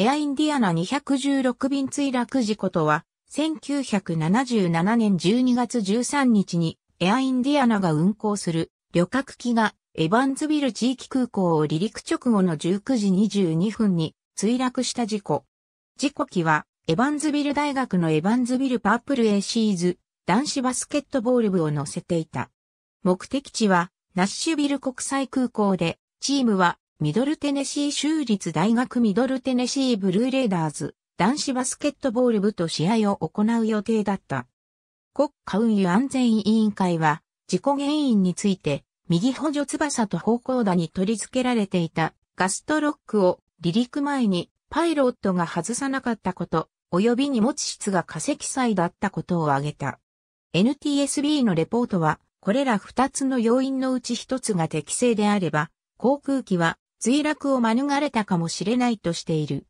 エアインディアナ216便墜落事故とは、1977年12月13日にエアインディアナが運航する旅客機がエバンズビル地域空港を離陸直後の19時22分に墜落した事故。事故機はエバンズビル大学のエバンズビルパープル A シーズ男子バスケットボール部を乗せていた。目的地はナッシュビル国際空港でチームはミドルテネシー州立大学ミドルテネシーブルーレーダーズ男子バスケットボール部と試合を行う予定だった。国家運輸安全委員会は事故原因について右補助翼と方向打に取り付けられていたガストロックを離陸前にパイロットが外さなかったこと、及び荷物室が化石祭だったことを挙げた。NTSB のレポートは、これら二つの要因のうち一つが適正であれば、航空機は墜落を免れたかもしれないとしている。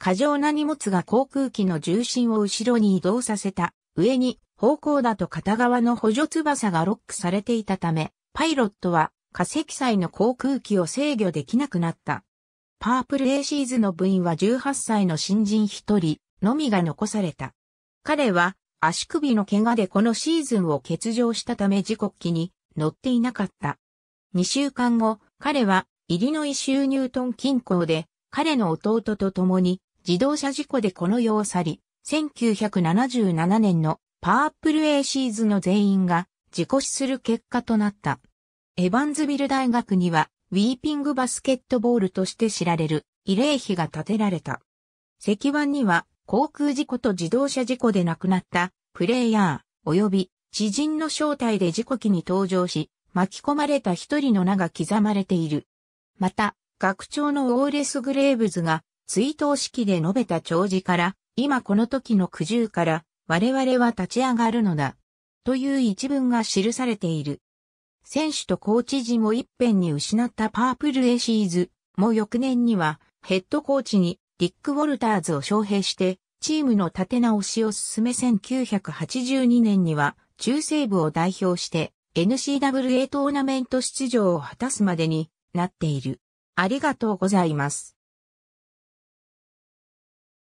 過剰な荷物が航空機の重心を後ろに移動させた上に方向だと片側の補助翼がロックされていたため、パイロットは化石祭の航空機を制御できなくなった。パープルエーシーズの部員は18歳の新人1人のみが残された。彼は足首の怪我でこのシーズンを欠場したため時刻機に乗っていなかった。2週間後、彼はイリノイ州ニュートン近郊で、彼の弟と共に自動車事故でこの世を去り、1977年のパープルエーシーズの全員が事故死する結果となった。エヴァンズビル大学には、ウィーピングバスケットボールとして知られる慰霊碑が建てられた。石板には、航空事故と自動車事故で亡くなったプレイヤー及び知人の正体で事故機に登場し、巻き込まれた一人の名が刻まれている。また、学長のウォーレス・グレーブズが追悼式で述べた弔辞から、今この時の苦渋から、我々は立ち上がるのだ。という一文が記されている。選手とコーチ陣を一遍に失ったパープルエシーズも翌年にはヘッドコーチにディック・ウォルターズを招聘してチームの立て直しを進め1982年には中西部を代表して n c w a トーナメント出場を果たすまでになっている。ありがとうございます。